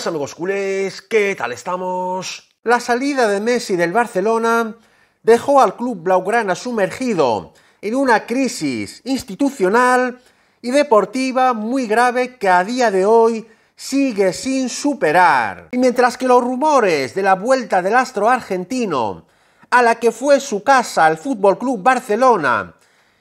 Saludos culés, ¿qué tal estamos? La salida de Messi del Barcelona dejó al club blaugrana sumergido en una crisis institucional y deportiva muy grave que a día de hoy sigue sin superar. Y mientras que los rumores de la vuelta del astro argentino a la que fue su casa el Fútbol Club Barcelona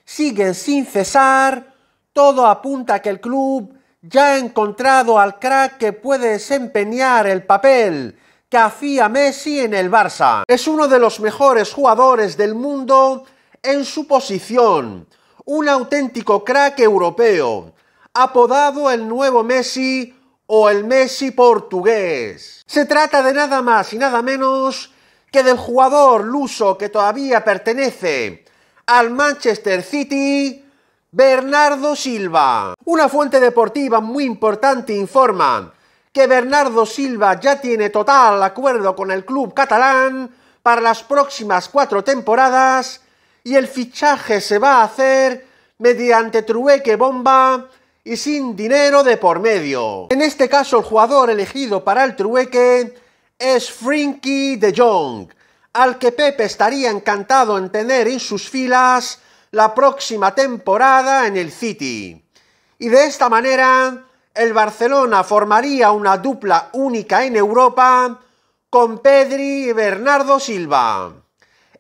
siguen sin cesar, todo apunta a que el club ya he encontrado al crack que puede desempeñar el papel que hacía Messi en el Barça. Es uno de los mejores jugadores del mundo en su posición, un auténtico crack europeo, apodado el nuevo Messi o el Messi portugués. Se trata de nada más y nada menos que del jugador luso que todavía pertenece al Manchester City, Bernardo Silva. Una fuente deportiva muy importante informa que Bernardo Silva ya tiene total acuerdo con el club catalán para las próximas cuatro temporadas y el fichaje se va a hacer mediante trueque bomba y sin dinero de por medio. En este caso el jugador elegido para el trueque es Frinky de Jong, al que Pepe estaría encantado en tener en sus filas la próxima temporada en el City. Y de esta manera, el Barcelona formaría una dupla única en Europa con Pedri y Bernardo Silva.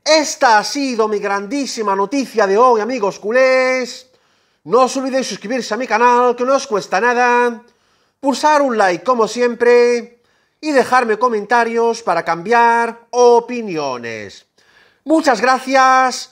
Esta ha sido mi grandísima noticia de hoy, amigos culés. No os olvidéis suscribirse a mi canal, que no os cuesta nada. Pulsar un like, como siempre. Y dejarme comentarios para cambiar opiniones. Muchas gracias.